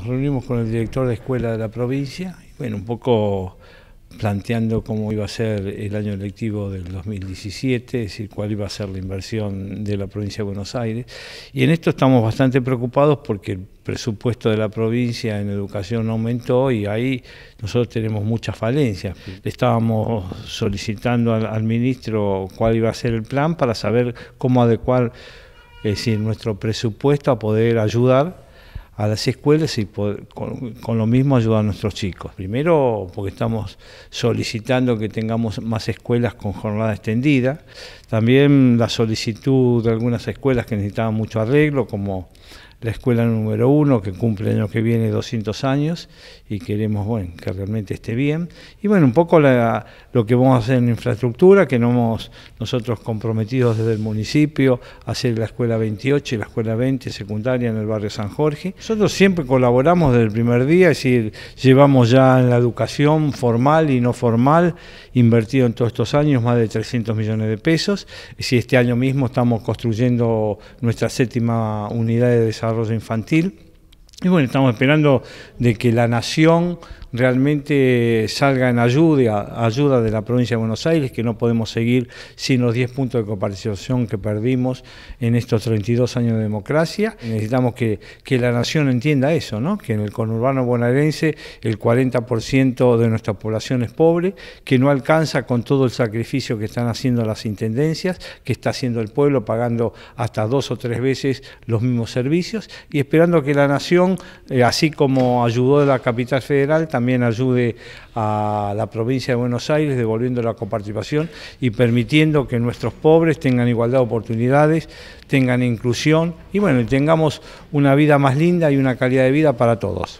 Nos reunimos con el director de escuela de la provincia, bueno, un poco planteando cómo iba a ser el año electivo del 2017, es decir, cuál iba a ser la inversión de la provincia de Buenos Aires. Y en esto estamos bastante preocupados porque el presupuesto de la provincia en educación aumentó y ahí nosotros tenemos muchas falencias. Le estábamos solicitando al, ministro cuál iba a ser el plan para saber cómo adecuar nuestro presupuesto a poder ayudar a las escuelas y con, con, lo mismo ayudar a nuestros chicos. Primero, porque estamos solicitando que tengamos más escuelas con jornada extendida. También la solicitud de algunas escuelas que necesitaban mucho arreglo, como la escuela número uno, que cumple el año que viene 200 años y queremos bueno, que realmente esté bien. Y bueno, un poco lo que vamos a hacer en infraestructura, que no hemos nosotros comprometidos desde el municipio, hacer la escuela 28 y la escuela 20 secundaria en el barrio San Jorge. Nosotros siempre colaboramos desde el primer día, es decir, llevamos ya en la educación formal y no formal, invertido en todos estos años más de 300 millones de pesos. Es este año mismo estamos construyendo nuestra séptima unidad de desarrollo Rosa infantil. Y bueno, estamos esperando de que la nación realmente salga en ayuda, ayuda de la provincia de Buenos Aires, que no podemos seguir sin los 10 puntos de coparticipación que perdimos en estos 32 años de democracia. Necesitamos que, la nación entienda eso, ¿no? que en el conurbano bonaerense el 40% de nuestra población es pobre, que no alcanza con todo el sacrificio que están haciendo las intendencias, que está haciendo el pueblo pagando hasta dos o tres veces los mismos servicios y esperando que la nación, eh, así como ayudó de la capital federal, también también ayude a la provincia de Buenos Aires devolviendo la coparticipación y permitiendo que nuestros pobres tengan igualdad de oportunidades, tengan inclusión y bueno, tengamos una vida más linda y una calidad de vida para todos.